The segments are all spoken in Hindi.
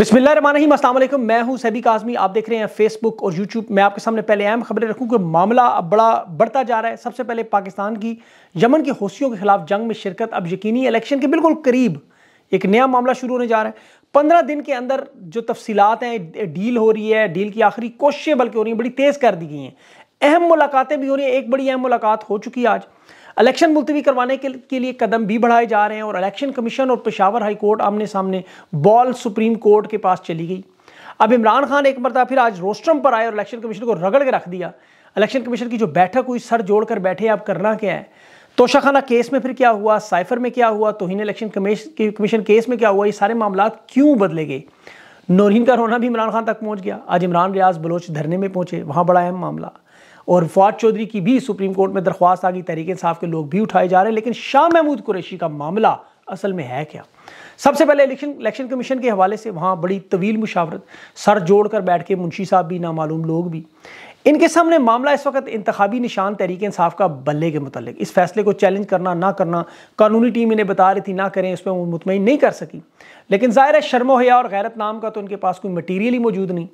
अस्सलाम वालेकुम मैं हूं सैबी काजमी आप देख रहे हैं फेसबुक और यूट्यूब मैं आपके सामने पहले अहम खबरें रखूं कि मामला अब बड़ा बढ़ता जा रहा है सबसे पहले पाकिस्तान की यमन के हौसियों के खिलाफ जंग में शिरकत अब यकीनी इलेक्शन के बिल्कुल करीब एक नया मामला शुरू होने जा रहा है पंद्रह दिन के अंदर जो तफसीलात हैं डील हो रही है डील की आखिरी कोशिशें बल्कि हो रही हैं बड़ी तेज़ कर दी गई हैं अहम मुलाकातें भी हो रही हैं एक बड़ी अहम मुलाकात हो चुकी है आज इलेक्शन मुलतवी करवाने के, के लिए कदम भी बढ़ाए जा रहे हैं और इलेक्शन कमीशन और पेशावर हाई कोर्ट आमने सामने बॉल सुप्रीम कोर्ट के पास चली गई अब इमरान खान एक मरता फिर आज रोस्ट्रम पर आए और इलेक्शन कमीशन को रगड़ के रख दिया इलेक्शन कमीशन की जो बैठक हुई सर जोड़कर बैठे आप करना क्या है तोशाखाना केस में फिर क्या हुआ साइफर में क्या हुआ तोहिन इलेक्शन कमीशन केस में क्या हुआ ये सारे मामला क्यों बदले गए नौरीन का रोना भी इमरान खान तक पहुंच गया आज इमरान रियाज बलोच धरने में पहुंचे वहां बड़ा अहम मामला और फवाद चौधरी की भी सुप्रीम कोर्ट में दरख्वास्त आ गई तहरीक इंसाफ के लोग भी उठाए जा रहे हैं लेकिन शाह महमूद कुरैशी का मामला असल में है क्या सबसे पहले इलेक्शन इलेक्शन कमीशन के हवाले से वहाँ बड़ी तवील मुशावरत सर जोड़ कर बैठ के मुंशी साहब भी नामालूम लोग भी इनके सामने मामला इस वक्त इंतबी निशान तहरीक इंसाफ का बल्ले के मतलब इस फैसले को चैलेंज करना ना करना कानूनी टीम इन्हें बता रही थी ना करें उसमें वो मुतमिन नहीं कर सकी लेकिन ज़ाहिर है शर्मो हया और गैरत नाम का तो इनके पास कोई मटीरियल ही मौजूद नहीं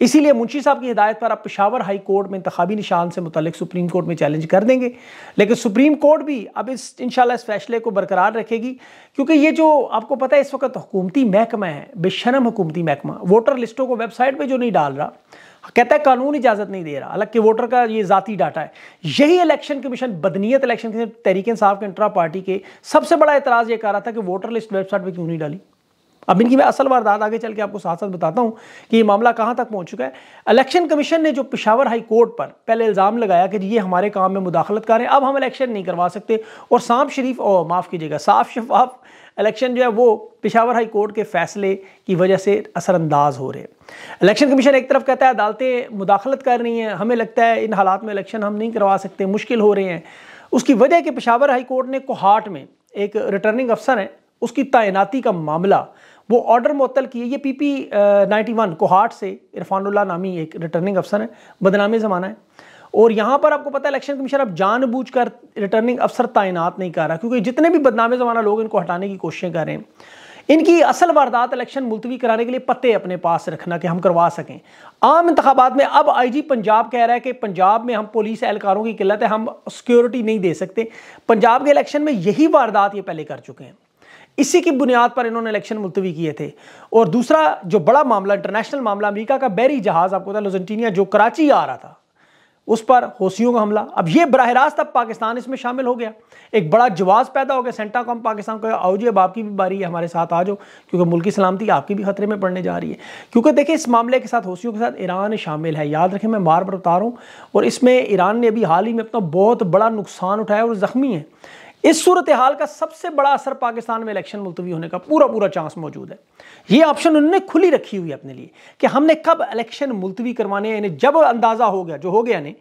इसीलिए मुंशी साहब की हिदायत पर आप पिशावर हाई कोर्ट में इंतबी निशान से मुतल सुप्रीम कोर्ट में चैलेंज कर देंगे लेकिन सुप्रीम कोर्ट भी अब इस इन इस फैसले को बरकरार रखेगी क्योंकि ये जो आपको पता है इस वक्त हुकूमती महकमा है बेशरम हुकूमती महकमा वोटर लिस्टों को वेबसाइट पर जो नहीं डाल रहा कहता है कानून इजाजत नहीं दे रहा हालांकि वोटर का ये ज़ाती डाटा है यही इलेक्शन कमीशन बदनीत इलेक्शन तहरीक इंसाफ के इंटरा पार्टी के सबसे बड़ा एतराज़ ये कह रहा था कि वोटर लिस्ट वेबसाइट पर क्यों नहीं डाली अब इनकी मैं असल वारदात आगे चल के आपको साथ साथ बताता हूँ कि ये मामला कहाँ तक पहुँच चुका है इलेक्शन कमीशन ने जो पिशावर हाई कोर्ट पर पहले इल्ज़ाम लगाया कि ये हमारे काम में मुदाखलत कर रहे हैं अब हम इलेक्शन नहीं करवा सकते और सांप शरीफ और माफ़ कीजिएगा साफ शफाफ इलेक्शन जो है वो पिशावर हाई कोर्ट के फैसले की वजह से असरअंदाज हो रहे हैं इलेक्शन कमीशन एक तरफ कहता है अदालतें मुदाखलत कर रही हैं हमें लगता है इन हालात में इलेक्शन हम नहीं करवा सकते मुश्किल हो रहे हैं उसकी वजह कि पिशावर हाई कोर्ट ने कोहाट में एक रिटर्निंग अफसर हैं उसकी तैनाती का मामला वो ऑर्डर मअतल किए ये P P ninety one Kohat से इरफानुल्ला नामी एक रिटर्निंग अफसर है बदनामी ज़माना है और यहाँ पर आपको पता है इलेक्शन कमीशन अब जानबूझ कर रिटर्निंग अफसर तैनात नहीं कर रहा क्योंकि जितने भी बदनामी ज़माना लोग इनको हटाने की कोशिशें कर रहे हैं इनकी असल वारदात इलेक्शन मुलतवी कराने के लिए पते अपने पास रखना कि हम करवा सकें आम इंतबात में अब आई जी पंजाब कह रहा है कि पंजाब में हम पुलिस एहलकारों की किल्लत है हम सिक्योरिटी नहीं दे सकते पंजाब के इलेक्शन में यही वारदात ये पहले कर चुके हैं इसी की बुनियाद पर इन्होंने इलेक्शन मुलतवी किए थे और दूसरा जो बड़ा मामला इंटरनेशनल मामला अमेरिका का बैरी जहाज आपको पता लोजेंटीनिया जो कराची आ रहा था उस पर हौसियों का हमला अब ये बरह रास्त अब पाकिस्तान इसमें शामिल हो गया एक बड़ा जवाब पैदा हो गया सेंटा कॉम पाकिस्तान को आओ जी अब आपकी भी बारी है हमारे साथ आ जाओ क्योंकि मुल्की सलामती आपकी भी खतरे में पड़ने जा रही है क्योंकि देखिए इस मामले के साथ हौसियों के साथ ईरान शामिल है याद रखें मैं बार बार उतारूँ और इसमें ईरान ने अभी हाल ही में अपना बहुत बड़ा नुकसान उठाया और ज़ख्मी है इस सूरत हाल का सबसे बड़ा असर पाकिस्तान में इलेक्शन मुलतवी होने का पूरा पूरा चांस मौजूद है ये ऑप्शन उन्होंने खुली रखी हुई है अपने लिए कि हमने कब इलेक्शन मुलतवी करवाने यानी जब अंदाज़ा हो गया जो हो गया नहीं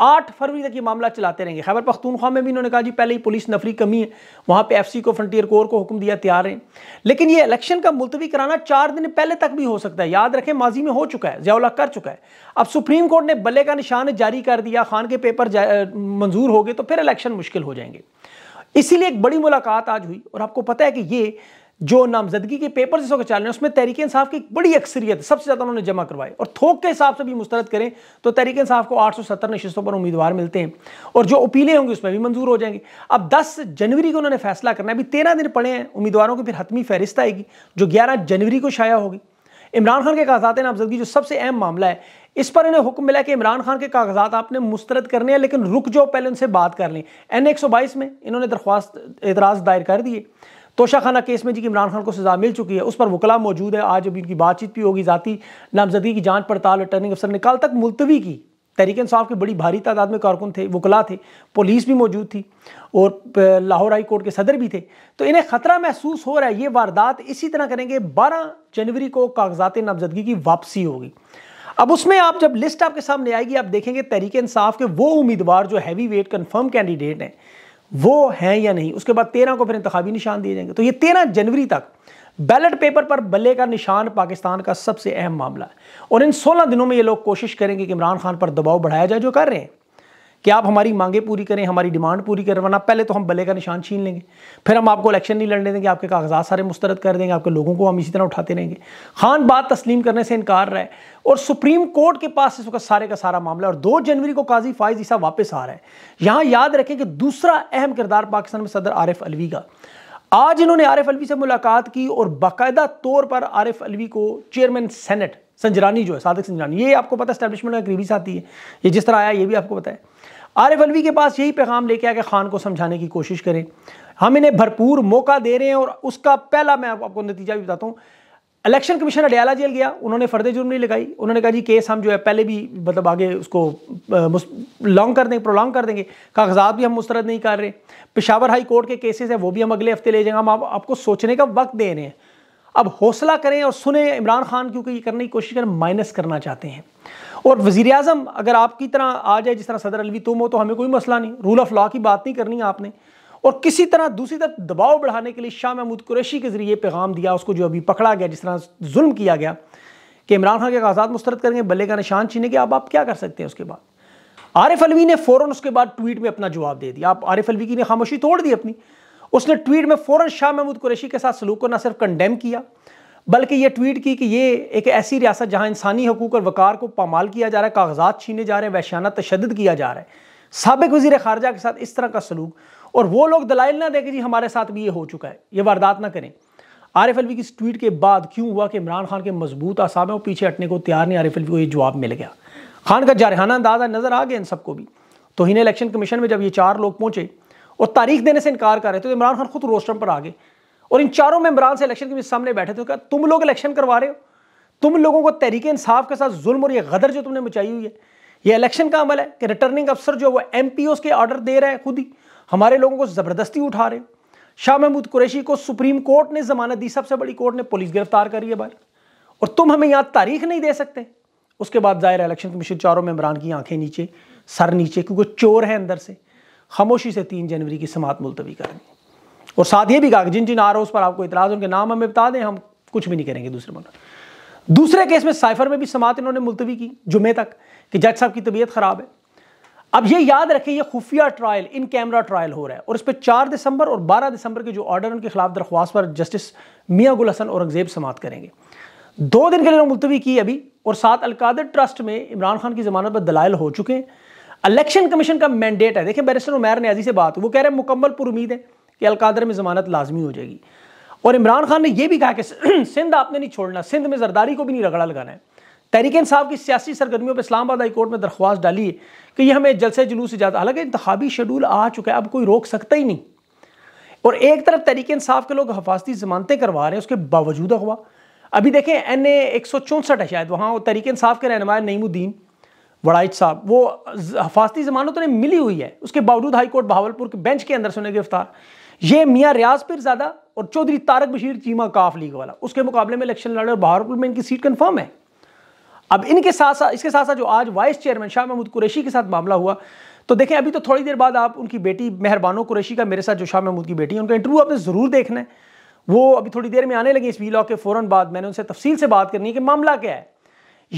आठ फरवरी तक ये मामला चलाते रहेंगे खैबर पख्तूनख्वा में भी इन्होंने कहा जी पहले ही पुलिस नफरी कमी है वहाँ एफ सी को फ्रंटियर कोर को हुक्म दिया तैयार है लेकिन ये इलेक्शन का मुलतवी कराना चार दिन पहले तक भी हो सकता है याद रखें माजी में हो चुका है जयाला कर चुका है अब सुप्रीम कोर्ट ने बल्ले का निशान जारी कर दिया खान के पेपर मंजूर हो गए तो फिर इलेक्शन मुश्किल हो जाएंगे इसीलिए एक बड़ी मुलाकात आज हुई और आपको पता है कि ये जो नामजदगी के पेपर जिस चल रहे हैं उसमें तहरीक इंसाफ की बड़ी अक्सरियत सबसे ज़्यादा उन्होंने जमा करवाए और थोक के हिसाब से भी मुस्तरद करें तो तहरीक इंसाफ को 870 नशस्तों पर उम्मीदवार मिलते हैं और जो अपीलें होंगी उसमें भी मंजूर हो जाएंगे अब 10 जनवरी को उन्होंने फैसला करना है अभी तेरह दिन पड़े हैं उम्मीदवारों की फिर हतमी फहरिस्त आएगी जो ग्यारह जनवरी को शाया होगी इमरान खान के कागजात नामजदगी जो सबसे अहम मामला है इस पर इन्हें हुक्म मिला कि इमरान खान के कागजात आपने मुस्तरद करने हैं लेकिन रुक जाओ पहले उनसे बात कर लें एन एक सौ बाईस में इन्होंने दरख्वास्त एतराज़ दायर कर दिए तोशाखाना केस में जी इमरान खान को सजा मिल चुकी है उस पर वकला मौजूद है आज अभी उनकी बातचीत भी होगी ज़ाती नामजदगी की जांच पड़ताल रिटर्निंग अफसर ने कल तक मुलतवी की तहरीक इंसाफ के बड़ी भारी तादाद में कारकुन थे वकला थे पुलिस भी मौजूद थी और लाहौर हाई कोर्ट के सदर भी थे तो इन्हें ख़तरा महसूस हो रहा है ये वारदात इसी तरह करेंगे 12 जनवरी को कागजात नामजदगी की वापसी होगी अब उसमें आप जब लिस्ट आपके सामने आएगी आप देखेंगे तहरीक इंसाफ के वो उम्मीदवार जो हैवी वेट कन्फर्म कैंडिडेट हैं वो हैं या नहीं उसके बाद तेरह को फिर इंतवी निशान दिए जाएंगे तो ये तेरह जनवरी तक बैलेट पेपर पर बल्ले का निशान पाकिस्तान का सबसे अहम मामला है और इन 16 दिनों में ये लोग कोशिश करेंगे कि इमरान खान पर दबाव बढ़ाया जाए जो कर रहे हैं कि आप हमारी मांगे पूरी करें हमारी डिमांड पूरी करें वरना पहले तो हम बल्ले का निशान छीन लेंगे फिर हम आपको इलेक्शन नहीं लड़ने देंगे आपके कागजात सारे मुस्तरद कर देंगे आपके लोगों को हम इसी तरह उठाते रहेंगे खान बात तस्लीम करने से इनकार रहा है और सुप्रीम कोर्ट के पास इस वक्त सारे का सारा मामला और दो जनवरी को काजी फायज ईसा वापस आ रहा है यहाँ याद रखें कि दूसरा अहम किरदार पाकिस्तान में सदर आरिफ अलवी का आज इन्होंने आरिफ अलवी से मुलाकात की और बाकायदा तौर पर आरिफ अलवी को चेयरमैन सेनेट संजरानी जो है सादक संजरानी ये आपको पता स्टैब्लिशमेंट का करीबी साथी है ये जिस तरह आया ये भी आपको पता है आरिफ अलवी के पास यही पैगाम लेके आके खान को समझाने की कोशिश करें हम इन्हें भरपूर मौका दे रहे हैं और उसका पहला मैं आपको नतीजा भी बताता हूँ इलेक्शन कमीशन अडयाला जेल गया उन्होंने फर्द जुर्म नहीं लगाई उन्होंने कहा जी केस हम जो है पहले भी मतलब आगे उसको लॉन्ग कर देंगे प्रोलॉन्ग कर देंगे कागजात भी हम मुस्रद नहीं कर रहे पिशावर हाई कोर्ट के केसेस हैं वो भी हम अगले हफ्ते ले जाएंगे हम आप, आपको सोचने का वक्त दे रहे हैं अब हौसला करें और सुने इमरान खान क्योंकि ये करने की कोशिश करें माइनस करना चाहते हैं और वजीर अजम अगर आपकी तरह आ जाए जिस तरह सदर अलवी तुम हो तो हमें कोई मसला नहीं रूल ऑफ लॉ की बात नहीं करनी आपने और किसी तरह दूसरी तरफ दबाव बढ़ाने के लिए शाह महमूद कुरैशी के जरिए पैगाम दिया उसको जो अभी पकड़ा गया जिस तरह जुल्म किया गया कि इमरान खान के कागजात मुस्तरद करेंगे बल्ले का निशान छीने के अब आप क्या कर सकते हैं उसके बाद आरिफ अलवी ने फ़ौरन उसके बाद ट्वीट में अपना जवाब दे दिया आप आरिफ अलवी की ने खामोशी तोड़ दी अपनी उसने ट्वीट में फ़ौरन शाह महमूद कुरैशी के साथ सलूक को ना सिर्फ कंडेम किया बल्कि यह ट्वीट की कि ये एक ऐसी रियासत जहां इंसानी हकूक और वकार को पामाल किया जा रहा है कागजात छीने जा रहे हैं वैशाना तशद किया जा रहा है सबक वजीर खारजा के साथ इस तरह का सलूक और वो लोग दलाइल ना दें कि जी हमारे साथ भी ये हो चुका है ये वारदात ना करें आरिफ अलवी की इस ट्वीट के बाद क्यों हुआ कि इमरान खान के मजबूत आसाम है वो पीछे हटने को तैयार नहीं आरिफ अलवी को ये जवाब मिल गया खान का जारहाना अंदाजा नजर आ गया इन सबको भी तो इन्हें इलेक्शन कमीशन में जब ये चार लोग पहुंचे और तारीख देने से इनकार कर रहे थे तो इमरान खान खुद रोस्टम पर आ गए और इन चारों मेम्बरान से इलेक्शन के सामने बैठे थे तो तुम लोग इलेक्शन करवा रहे हो तुम लोगों को तहरीक इंसाफ के साथ जुल्म और ये गदर जो तुमने मचाई हुई है ये इलेक्शन का अमल है कि रिटर्निंग अफसर जो है वो एम उसके ऑर्डर दे रहा है खुद ही हमारे लोगों को ज़बरदस्ती उठा रहे शाह महमूद कुरैशी को सुप्रीम कोर्ट ने जमानत दी सबसे बड़ी कोर्ट ने पुलिस गिरफ्तार करी है भाई और तुम हमें यहाँ तारीख नहीं दे सकते उसके बाद जाहिर इलेक्शन कमीशन चारों मेम्बरान की आंखें नीचे सर नीचे क्योंकि चोर है अंदर से खामोशी से तीन जनवरी की समात मुलतवी करनी और साथ ये भी कहा जिन जिन आरोप पर आपको इतराज़ उनके नाम हमें बता दें हम कुछ भी नहीं करेंगे दूसरे मुल्क दूसरे केस में साइफर में भी समात इन्होंने मुलतवी की जुमे तक कि जज साहब की तबीयत ख़राब है अब ये याद रखें ये खुफिया ट्रायल इन कैमरा ट्रायल हो रहा है और इस पर चार दिसंबर और बारह दिसंबर के जो ऑर्डर उनके खिलाफ दरख्वास्त पर जस्टिस मियाँ गुल हसन औरंगजेब समात करेंगे दो दिन के लिए मुलतवी की अभी और साथ अलकादर ट्रस्ट में इमरान खान की जमानत पर दलाइल हो चुके हैं इलेक्शन कमीशन का मैंडेट है देखिए बैरिस्टर उमैर न्याजी से बात वो कह रहे हैं मुकम्मल पुरुद उम्मीद है कि अलकादर में जमानत लाजमी हो जाएगी और इमरान खान ने यह भी कहा कि सिंध आपने नहीं छोड़ना सिंध में जरदारी को भी नहीं रगड़ा लगाना है तहरीक साहब की सियासी सरगर्मियों पर हाई हाईकोर्ट में दरख्वास्त डाली है कि यह हमें जलसे जुलूस इजाज़त हालांकि इंतबी शेड्यूल आ चुका है अब कोई रोक सकता ही नहीं और एक तरफ तहरीक साहब के लोग हफाजती जमानतें करवा रहे हैं उसके बावजूद अगवा अभी देखें एन ए एक सौ चौंसठ है शायद वहाँ तहरीक साहब के रहनमाय नईमुद्दीन वड़ाइज साहब वो हफाजती जमानत उन्हें मिली हुई है उसके बावजूद हाईकोर्ट बहावलपुर के बेंच के अंदर से उन्हें गिरफ्तार ये मियाँ रियाज ज्यादा और चौधरी तारक बशीर चीमा काफ लीग वाला उसके मुकाबले में इलेक्शन लड़ रहे और बहावलपुर में इनकी सीट कन्फर्म है अब इनके साथ साथ इसके साथ साथ जो आज वाइस चेयरमैन शाह महमूद कुरैशी के साथ मामला हुआ तो देखें अभी तो थोड़ी देर बाद आप उनकी बेटी मेहरबानो कुरैशी का मेरे साथ जो शाह महमूद की बेटी है उनका इंटरव्यू आपने ज़रूर देखना है वो अभी थोड़ी देर में आने लगी इस वीलॉग के फौरन बाद मैंने उनसे तफसील से बात करनी है कि मामला क्या है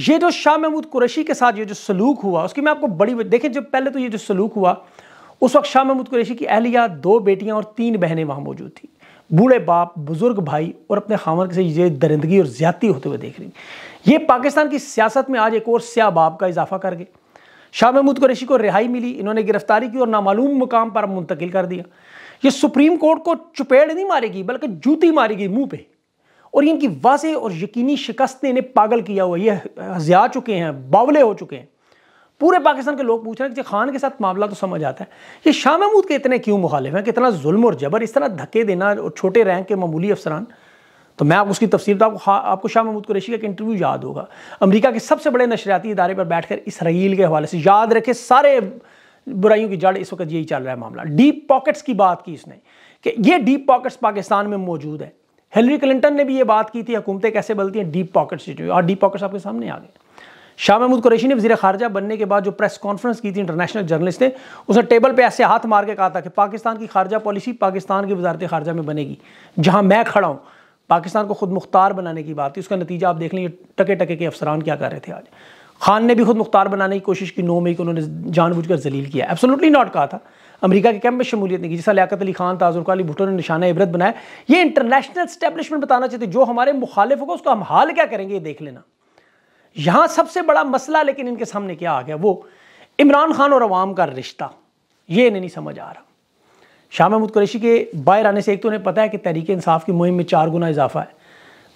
ये जो शाह महमूद कुरैशी के साथ ये जो सलूक हुआ उसकी मैं आपको बड़ी देखें जब पहले तो ये जो सलूक हुआ उस वक्त शाह महमूद कुरैशी की अहलिया दो बेटियाँ और तीन बहनें वहाँ मौजूद थी बूढ़े बाप बुज़ुर्ग भाई और अपने खामन से ये दरिंदगी और ज्यादती होते हुए देख रही ये पाकिस्तान की सियासत में आज एक और बाब का इजाफा कर गए शाह महमूद कुरैशी को रिहाई मिली इन्होंने गिरफ्तारी की और नामालूम मुकाम पर मुंतकिल कर दिया ये सुप्रीम कोर्ट को चुपेड़ नहीं मारेगी बल्कि जूती मारेगी मुंह पे और इनकी वाजे और यकीनी शिकस्त ने इन्हें पागल किया हुआ ये हजिया चुके हैं बावले हो चुके हैं पूरे पाकिस्तान के लोग पूछ रहे हैं कि खान के साथ मामला तो समझ आता है ये शाह महमूद के इतने क्यों मुखालिफ हैं कितना जुल्म और जबर इस तरह धक्के देना और छोटे रैंक के मामूली अफसरान तो मैं आप उसकी तफसीर तो आपको आपको शाह महमूद कुरेशी का एक इंटरव्यू याद होगा अमेरिका के सबसे बड़े नशरियाती इदारे पर बैठकर इसराइल के हवाले से याद रखे सारे बुराइयों की जड़ इस वक्त यही चल रहा है मामला डीप पॉकेट्स की बात की इसने कि ये डीप पॉकेट्स पाकिस्तान में मौजूद है हिलरी क्लिंटन ने भी ये बात की थी हुकूमतें कैसे बलती हैं डीप पॉकेट्स और डीप पॉकेट्स आपके सामने आ गए शाह महमूद कुरेशी ने वजी खारजा बनने के बाद जो प्रेस कॉन्फ्रेंस की थी इंटरनेशनल जर्नलिस्ट ने उसने टेबल पे ऐसे हाथ मार के कहा था कि पाकिस्तान की खारजा पॉलिसी पाकिस्तान की वजारत खारजा में बनेगी जहां मैं खड़ा हूँ पाकिस्तान को खुद मुख्तार बनाने की बात थी उसका नतीजा आप देख लें टके टके के अफसरान क्या कर रहे थे आज खान ने भी खुद मुख्तार बनाने की कोशिश की नौ मई को उन्होंने जानबूझकर जलील किया एब्सोलूटली नॉट कहा था अमेरिका के कैंप में शमूलियत नहीं की जैसा लियाकत अली खान का अली भुटो ने निशाना इबरत बनाया ये इंटरनेशनल स्टैब्लिशमेंट बताना चाहते जो हमारे मुखालिफ होगा उसका हम हाल क्या करेंगे ये देख लेना यहाँ सबसे बड़ा मसला लेकिन इनके सामने क्या आ गया वो इमरान खान और अवाम का रिश्ता ये इन्हें नहीं समझ आ रहा शाह महमूद कुरेशी के बाहर आने से एक तो उन्हें पता है कि तहरीक इंसाफ की मुहिम में चार गुना इजाफा है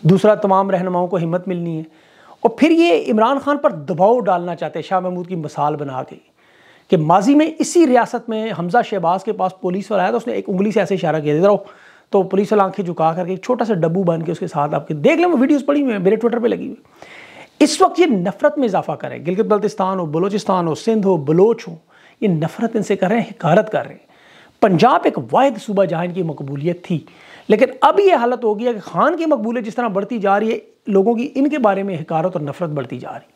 दूसरा तमाम रहनुमाओं को हिम्मत मिलनी है और फिर ये इमरान खान पर दबाव डालना चाहते हैं शाह महमूद की मिसाल बना के कि माजी में इसी रियासत में हमजा शहबाज के पास पुलिस वाला आया था उसने एक उंगली से ऐसे इशारा किया इधर तो पुलिस वाला आंखें झुका करके एक छोटा सा डब्बू बन के उसके साथ आपके देख लें वो वीडियोस पड़ी हुई हैं मेरे ट्विटर पे लगी हुई इस वक्त ये नफरत में इजाफा करें गिलगित बल्तिस्तान हो बलोचिस्तान हो सिंध हो बलोच हो ये नफरत इनसे कर रहे हैं हकारत कर रहे हैं पंजाब एक वाद सूबा जहाँ इनकी मकबूलियत थी लेकिन अब यह हालत हो गई है कि खान की मकबूलियत जिस तरह बढ़ती जा रही है लोगों की इनके बारे में हकारत और नफरत बढ़ती जा रही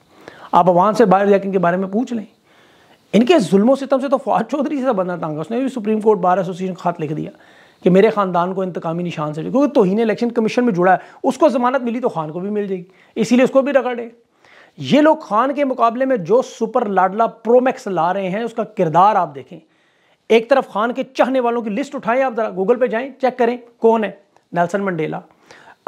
आप अवान से बाहर जाकर इनके बारे में पूछ लें इनके जुल्मों सितम से तो फवाद चौधरी से बनना था उसने भी सुप्रीम कोर्ट बार एसोसिएशन खात लिख दिया कि मेरे ख़ानदान को इंतकामी निशान से क्योंकि तोहन इलेक्शन कमीशन में जुड़ा है उसको ज़मानत मिली तो खान को भी मिल जाएगी इसीलिए उसको भी रगड़े ये लोग खान के मुकाबले में जो सुपर लाडला प्रोमैक्स ला रहे हैं उसका किरदार आप देखें एक तरफ खान के चाहने वालों की लिस्ट उठाएं आप ज़रा गूगल पे जाएं चेक करें कौन है Nelson Mandela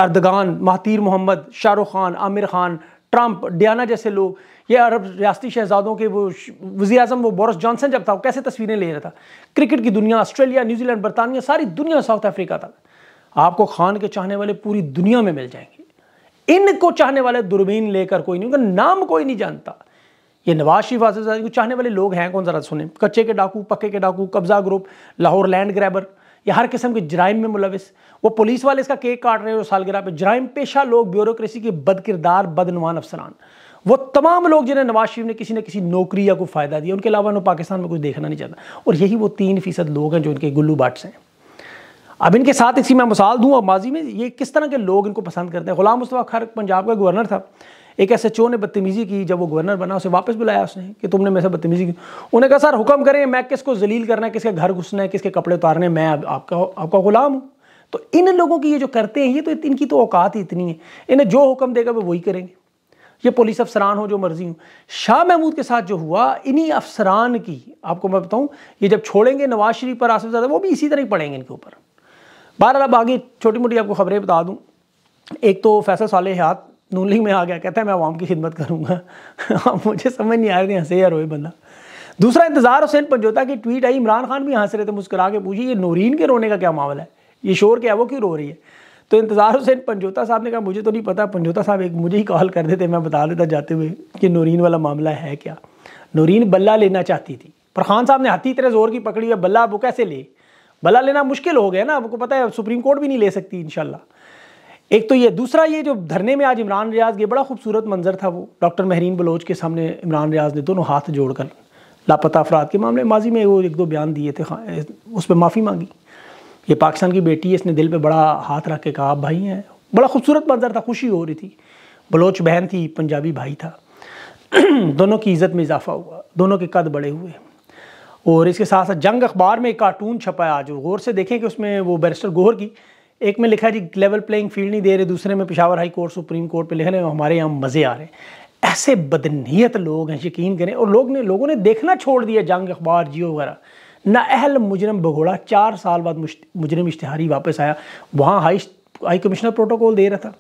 Erdogan Mahathir Mohamad Shahrukh Khan Aamir Khan Trump Diana जैसे लोग ये अरब रियाती शहजादों के वो वजी अजम वो बोरस जॉनसन जब था वो कैसे तस्वीरें ले रहा था क्रिकेट की दुनिया ऑस्ट्रेलिया न्यूजीलैंड बरतानिया सारी दुनिया साउथ अफ्रीका था आपको खान के चाहने वाले पूरी दुनिया में मिल जाएंगे इनको चाहने वाले दूरबीन लेकर कोई नहीं उनका नाम कोई नहीं जानता ये नवाज शरीफ आसिफ को चाहने वाले लोग हैं कौन ज़रा सुने कच्चे के डाकू पक्के के डाकू कब्जा ग्रुप लाहौर लैंड ग्रैबर या हर किस्म के जराइम में मुलविस वो पुलिस वाले इसका केक काट रहे हो सालगिरह पे जराइम पेशा लोग ब्यूरोक्रेसी के बदकिरदार बदनवान अफसरान वो तमाम लोग जिन्हें नवाज शरीफ ने किसी न किसी नौकरी या कोई फ़ायदा दिया उनके अलावा उन्होंने पाकिस्तान में कुछ देखना नहीं चाहता और यही वो तीन फीसद लोग हैं जो इनके गुल्लू बाट्स हैं अब इनके साथ इसी मैं मिसाल दूँ और माजी में ये किस तरह के लोग इनको पसंद करते हैं गुलाम मुस्तफ़ा खर पंजाब का गवर्नर था एक एच ओ ने बदतमीज़ी की जब वो गवर्नर बना उसे वापस बुलाया उसने कि तुमने मेरे से बदतमीज़ी की उन्हें कहा सर हुक्म करें मैं किसको जलील करना है किसके घर घुसना है किसके कपड़े उतारने मैं आपका आपका गुलाम हूँ तो इन लोगों की ये जो करते हैं ये तो इनकी तो औकात ही इतनी है इन्हें जो हुक्म देगा वो वही करेंगे ये पुलिस अफसरान हो जो मर्जी हो शाह महमूद के साथ जो हुआ इन्हीं अफसरान की आपको मैं बताऊं ये जब छोड़ेंगे नवाज शरीफ पर आसिफ ज़्यादा वो भी इसी तरह ही पड़ेंगे इनके ऊपर बहरहाल अब आगे छोटी मोटी आपको खबरें बता दूं एक तो फैसल साल हाथ नून लीग में आ गया कहता है मैं आवाम की खिदमत करूँगा अब मुझे समझ नहीं आ रही हंसे या रोए बंदा दूसरा इंतज़ार हुसैन पंजोता की ट्वीट आई इमरान खान भी हंस रहे थे तो मुस्करा के पूछी ये नोरीन के रोने का क्या मामला है ये शोर क्या है वो क्यों रो रही है तो इंतज़ार हुसैन पंजोता साहब ने कहा मुझे तो नहीं पता पंजोता साहब एक मुझे ही कॉल कर देते मैं बता देता जाते हुए कि नोरीन वाला मामला है क्या नोरीन बल्ला लेना चाहती थी पर खान साहब ने हाथी इतने जोर की पकड़ी है बल्ला अब वो कैसे ले बल्ला लेना मुश्किल हो गया ना आपको पता है सुप्रीम कोर्ट भी नहीं ले सकती इनशाला एक तो ये दूसरा ये जो धरने में आज इमरान रियाज ये बड़ा खूबसूरत मंजर था वो डॉक्टर महरीन बलोच के सामने इमरान रियाज ने दोनों हाथ जोड़कर लापता अफराद के मामले माजी में वो एक दो बयान दिए थे हाँ, उस पर माफ़ी मांगी ये पाकिस्तान की बेटी है इसने दिल पे बड़ा हाथ रख के कहा आप भाई हैं बड़ा खूबसूरत मंजर था खुशी हो रही थी बलोच बहन थी पंजाबी भाई था दोनों की इज़्ज़त में इजाफा हुआ दोनों के कद बड़े हुए और इसके साथ साथ जंग अखबार में एक कार्टून छपा आज गौर से देखें कि उसमें वो बैरिस्टर गोहर की एक में लिखा है जी लेवल प्लेइंग फील्ड नहीं दे रहे दूसरे में Peshawar high court supreme court पे लिख रहे हैं हमारे यहाँ मज़े आ रहे हैं ऐसे बदनीयत लोग हैं यकीन करें और लोग ने लोगों ने देखना छोड़ दिया जंग अखबार जियो वगैरह ना अहल मुजरम भगोड़ा चार साल बाद मुजरम इश्तहारी वापस आया वहाँ हाई हाई कमिश्नर प्रोटोकॉल दे रहा था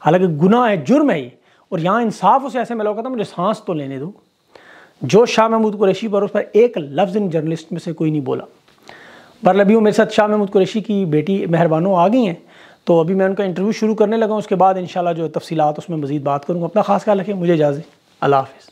हालांकि गुनाह है जुर्म है ये और यहाँ इंसाफ उसे ऐसे मिला होगा था मुझे सांस तो लेने दो जो शाह महमूद कुरैशी पर उस पर एक लफ्ज़ इन जर्नलिस्ट में से कोई नहीं बोला लभी अभी मेरे साथ शाह महमूद कुरेशी की बेटी मेहरबानों आ गई हैं तो अभी मैं उनका इंटरव्यू शुरू करने लगा उसके बाद इन जो तफसीत उसमें मज़ीद बात करूँगा अपना खास ख्याल रखें मुझे इजाज़त अल्लाह हाफिज़